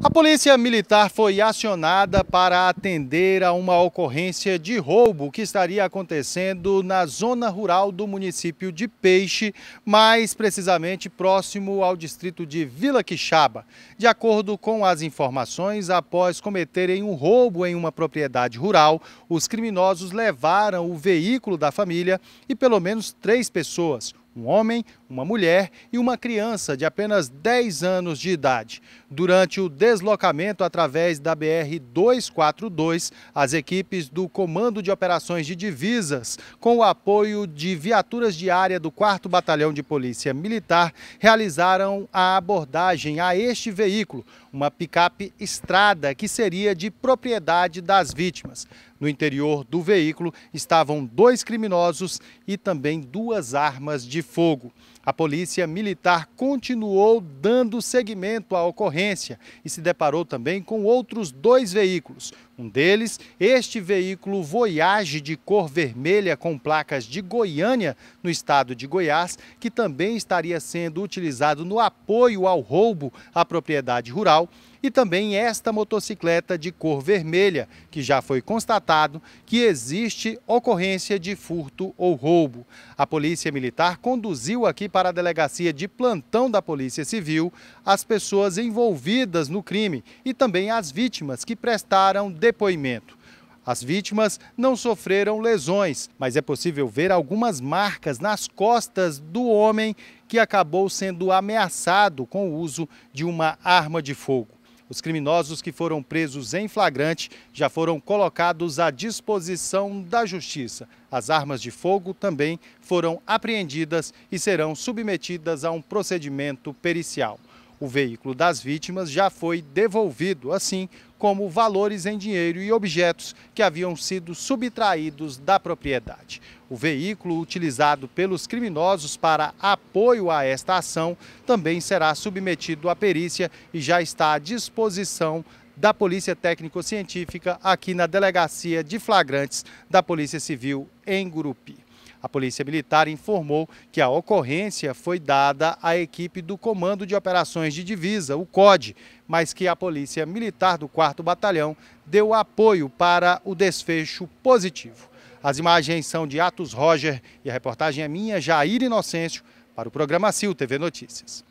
A polícia militar foi acionada para atender a uma ocorrência de roubo que estaria acontecendo na zona rural do município de Peixe, mais precisamente próximo ao distrito de Vila Quixaba. De acordo com as informações, após cometerem um roubo em uma propriedade rural, os criminosos levaram o veículo da família e pelo menos três pessoas um homem, uma mulher e uma criança de apenas 10 anos de idade. Durante o deslocamento através da BR-242, as equipes do Comando de Operações de Divisas, com o apoio de viaturas de área do 4 Batalhão de Polícia Militar, realizaram a abordagem a este veículo, uma picape estrada que seria de propriedade das vítimas. No interior do veículo estavam dois criminosos e também duas armas de fogo. A polícia militar continuou dando seguimento à ocorrência e se deparou também com outros dois veículos, um deles, este veículo Voyage de cor vermelha com placas de Goiânia, no estado de Goiás, que também estaria sendo utilizado no apoio ao roubo à propriedade rural. E também esta motocicleta de cor vermelha, que já foi constatado que existe ocorrência de furto ou roubo. A Polícia Militar conduziu aqui para a delegacia de plantão da Polícia Civil as pessoas envolvidas no crime e também as vítimas que prestaram depoimento. As vítimas não sofreram lesões, mas é possível ver algumas marcas nas costas do homem que acabou sendo ameaçado com o uso de uma arma de fogo. Os criminosos que foram presos em flagrante já foram colocados à disposição da justiça. As armas de fogo também foram apreendidas e serão submetidas a um procedimento pericial. O veículo das vítimas já foi devolvido, assim como valores em dinheiro e objetos que haviam sido subtraídos da propriedade. O veículo utilizado pelos criminosos para apoio a esta ação também será submetido à perícia e já está à disposição da Polícia Técnico-Científica aqui na Delegacia de Flagrantes da Polícia Civil em Gurupi. A Polícia Militar informou que a ocorrência foi dada à equipe do Comando de Operações de Divisa, o COD, mas que a Polícia Militar do 4 Batalhão deu apoio para o desfecho positivo. As imagens são de Atos Roger e a reportagem é minha, Jair Inocêncio, para o programa CIL TV Notícias.